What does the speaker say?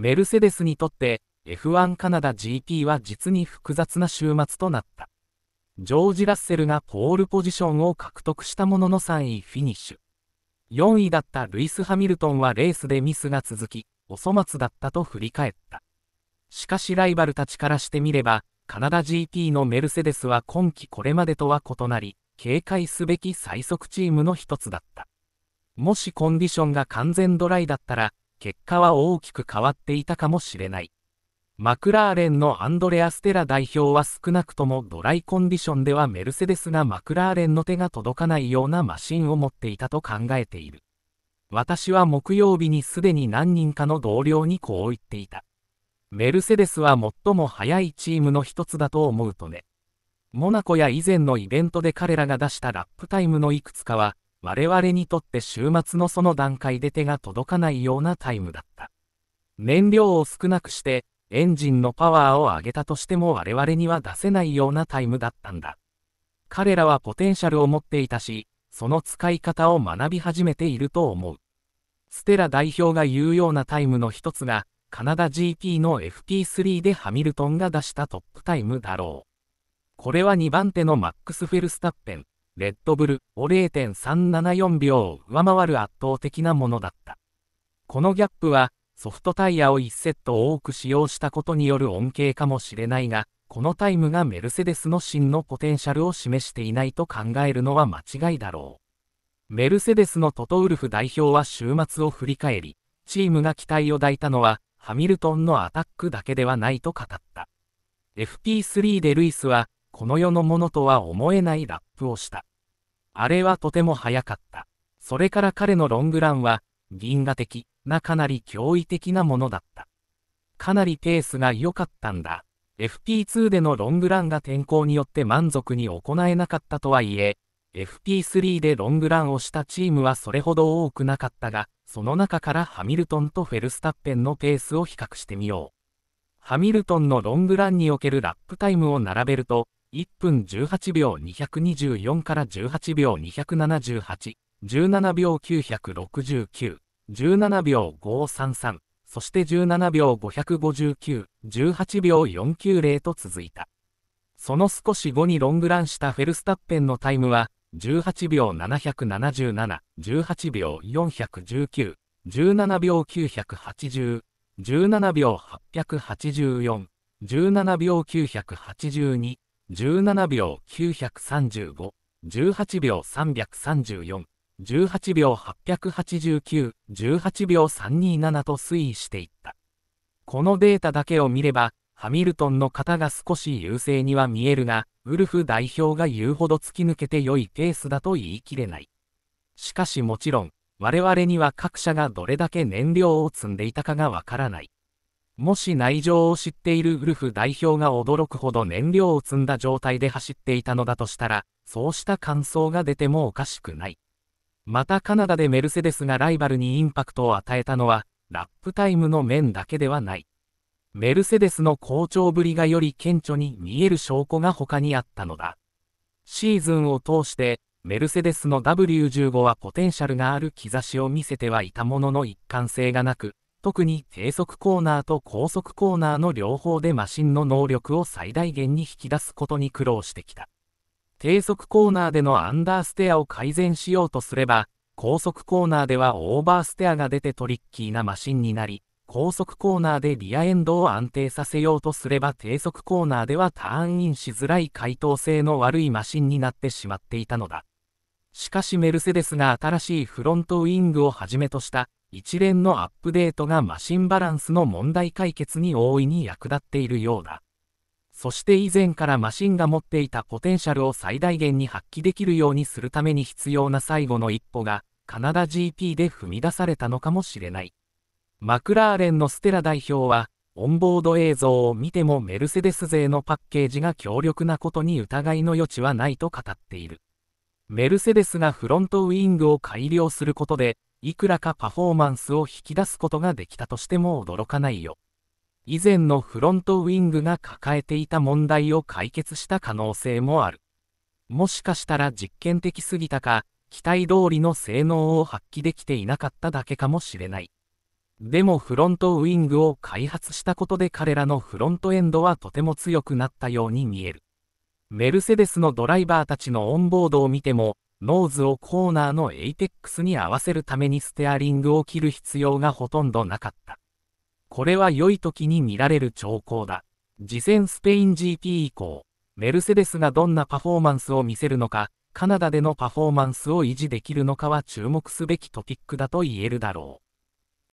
メルセデスにとって F1 カナダ GP は実に複雑な週末となった。ジョージ・ラッセルがポールポジションを獲得したものの3位フィニッシュ。4位だったルイス・ハミルトンはレースでミスが続き、お粗末だったと振り返った。しかしライバルたちからしてみれば、カナダ GP のメルセデスは今季これまでとは異なり、警戒すべき最速チームの一つだった。もしコンディションが完全ドライだったら、結果は大きく変わっていたかもしれない。マクラーレンのアンドレア・ステラ代表は少なくともドライコンディションではメルセデスがマクラーレンの手が届かないようなマシンを持っていたと考えている。私は木曜日にすでに何人かの同僚にこう言っていた。メルセデスは最も速いチームの一つだと思うとね。モナコや以前のイベントで彼らが出したラップタイムのいくつかは、我々にとって週末のその段階で手が届かないようなタイムだった。燃料を少なくして、エンジンのパワーを上げたとしても我々には出せないようなタイムだったんだ。彼らはポテンシャルを持っていたし、その使い方を学び始めていると思う。ステラ代表が言うようなタイムの一つが、カナダ GP の FP3 でハミルトンが出したトップタイムだろう。これは2番手のマックス・フェルスタッペン、レッドブルを0.374秒上回る圧倒的なものだった。このギャップは、ソフトタイヤを1セット多く使用したことによる恩恵かもしれないが、このタイムがメルセデスの真のポテンシャルを示していないと考えるのは間違いだろう。メルセデスのトトウルフ代表は週末を振り返り、チームが期待を抱いたのは、ハミルトンのアタックだけではないと語った。FP3 でルイスは、この世のものとは思えないラップをした。あれはとても早かった。それから彼のロングランは、銀河的なかなり驚異的なものだった。かなりペースが良かったんだ。FP2 でのロングランが天候によって満足に行えなかったとはいえ、FP3 でロングランをしたチームはそれほど多くなかったが、その中からハミルトンとフェルスタッペンのペースを比較してみよう。ハミルトンのロングランにおけるラップタイムを並べると、1分18秒224から18秒278、17秒969、17秒533、そして17秒559、18秒490と続いた。その少し後にロングランしたフェルスタッペンのタイムは、18秒777、18秒419、17秒980、17秒884、17秒982、17秒935、18秒334、18秒889、18秒327と推移していった。このデータだけを見れば、ハミルトンの方が少し優勢には見えるが、ウルフ代表が言うほど突き抜けて良いペースだと言い切れない。しかしもちろん、我々には各社がどれだけ燃料を積んでいたかがわからない。もし内情を知っているウルフ代表が驚くほど燃料を積んだ状態で走っていたのだとしたら、そうした感想が出てもおかしくない。またカナダでメルセデスがライバルにインパクトを与えたのは、ラップタイムの面だけではない。メルセデスの好調ぶりがより顕著に見える証拠が他にあったのだ。シーズンを通して、メルセデスの W15 はポテンシャルがある兆しを見せてはいたものの一貫性がなく、特に低速コーナーと高速コーナーの両方でマシンの能力を最大限に引き出すことに苦労してきた。低速コーナーでのアンダーステアを改善しようとすれば、高速コーナーではオーバーステアが出てトリッキーなマシンになり、高速コーナーでリアエンドを安定させようとすれば低速コーナーではターンインしづらい回答性の悪いマシンになってしまっていたのだ。しかしメルセデスが新しいフロントウィングをはじめとした一連のアップデートがマシンバランスの問題解決に大いに役立っているようだ。そして以前からマシンが持っていたポテンシャルを最大限に発揮できるようにするために必要な最後の一歩が、カナダ GP で踏み出されたのかもしれない。マクラーレンのステラ代表は、オンボード映像を見てもメルセデス勢のパッケージが強力なことに疑いの余地はないと語っている。メルセデスがフロントウィングを改良することで、いくらかパフォーマンスを引き出すことができたとしても驚かないよ。以前のフロントウィングが抱えていた問題を解決した可能性もある。もしかしたら実験的すぎたか、期待通りの性能を発揮できていなかっただけかもしれない。でもフロントウィングを開発したことで彼らのフロントエンドはとても強くなったように見える。メルセデスのドライバーたちのオンボードを見ても、ノーズをコーナーのエイペックスに合わせるためにステアリングを切る必要がほとんどなかった。これは良い時に見られる兆候だ。次戦スペイン GP 以降、メルセデスがどんなパフォーマンスを見せるのか、カナダでのパフォーマンスを維持できるのかは注目すべきトピックだと言えるだろう。